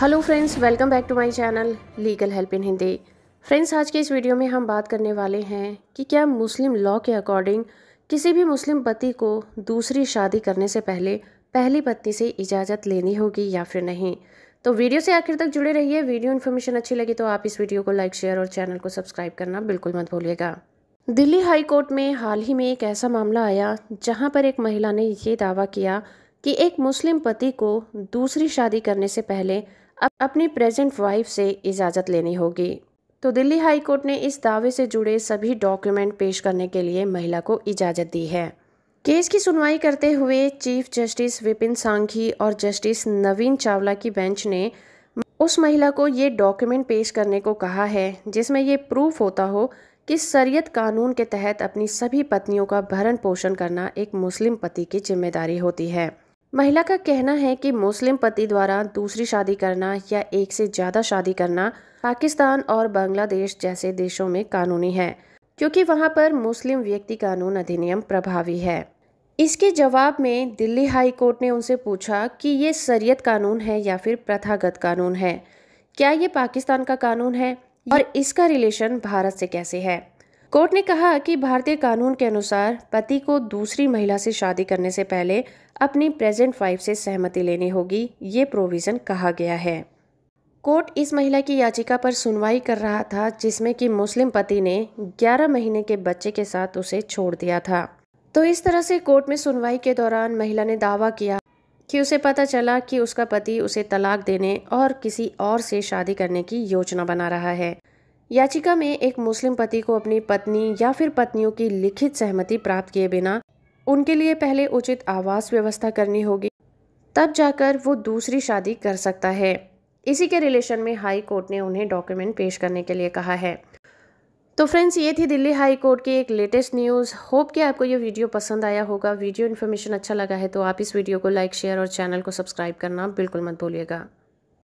hello friends welcome back to my channel legal help in Hindi friends आज के इस video में हम बात करने वाले हैं कि क्या मुस्लिम लॉ के अकॉर्डिंग किसी भी मुस्लिम पति को दूसरी शादी करने से पहले पहली पत्नी से इजाज़त लेनी होगी या फिर नहीं तो वीडियो से आखिर तक जुड़े रहिए वीडियो इन्फॉर्मेशन अच्छी लगी तो आप इस वीडियो को लाइक शेयर और चैनल को सब्सक्राइब करना बिल्कुल मत भूलिएगा दिल्ली हाई कोर्ट में हाल ही में एक ऐसा मामला आया जहाँ पर एक महिला ने ये दावा किया कि एक मुस्लिम पति को दूसरी शादी करने से पहले अपनी प्रेजेंट वाइफ से इजाज़त लेनी होगी तो दिल्ली हाई कोर्ट ने इस दावे से जुड़े सभी डॉक्यूमेंट पेश करने के लिए महिला को इजाज़त दी है केस की सुनवाई करते हुए चीफ जस्टिस विपिन सांघी और जस्टिस नवीन चावला की बेंच ने उस महिला को ये डॉक्यूमेंट पेश करने को कहा है जिसमें ये प्रूफ होता हो कि सरयत कानून के तहत अपनी सभी पत्नियों का भरण पोषण करना एक मुस्लिम पति की जिम्मेदारी होती है महिला का कहना है कि मुस्लिम पति द्वारा दूसरी शादी करना या एक से ज़्यादा शादी करना पाकिस्तान और बांग्लादेश जैसे देशों में कानूनी है क्योंकि वहाँ पर मुस्लिम व्यक्ति कानून अधिनियम प्रभावी है इसके जवाब में दिल्ली हाई कोर्ट ने उनसे पूछा कि ये शरीयत कानून है या फिर प्रथागत कानून है क्या ये पाकिस्तान का कानून है और इसका रिलेशन भारत से कैसे है कोर्ट ने कहा कि भारतीय कानून के अनुसार पति को दूसरी महिला से शादी करने से पहले अपनी प्रेजेंट वाइफ से सहमति लेनी होगी ये प्रोविज़न कहा गया है कोर्ट इस महिला की याचिका पर सुनवाई कर रहा था जिसमें कि मुस्लिम पति ने 11 महीने के बच्चे के साथ उसे छोड़ दिया था तो इस तरह से कोर्ट में सुनवाई के दौरान महिला ने दावा किया कि उसे पता चला कि उसका पति उसे तलाक देने और किसी और से शादी करने की योजना बना रहा है याचिका में एक मुस्लिम पति को अपनी पत्नी या फिर पत्नियों की लिखित सहमति प्राप्त किए बिना उनके लिए पहले उचित आवास व्यवस्था करनी होगी तब जाकर वो दूसरी शादी कर सकता है इसी के रिलेशन में हाई कोर्ट ने उन्हें डॉक्यूमेंट पेश करने के लिए कहा है तो फ्रेंड्स ये थी दिल्ली हाई कोर्ट की एक लेटेस्ट न्यूज़ होप कि आपको ये वीडियो पसंद आया होगा वीडियो इन्फॉर्मेशन अच्छा लगा है तो आप इस वीडियो को लाइक शेयर और चैनल को सब्सक्राइब करना बिल्कुल मत भूलिएगा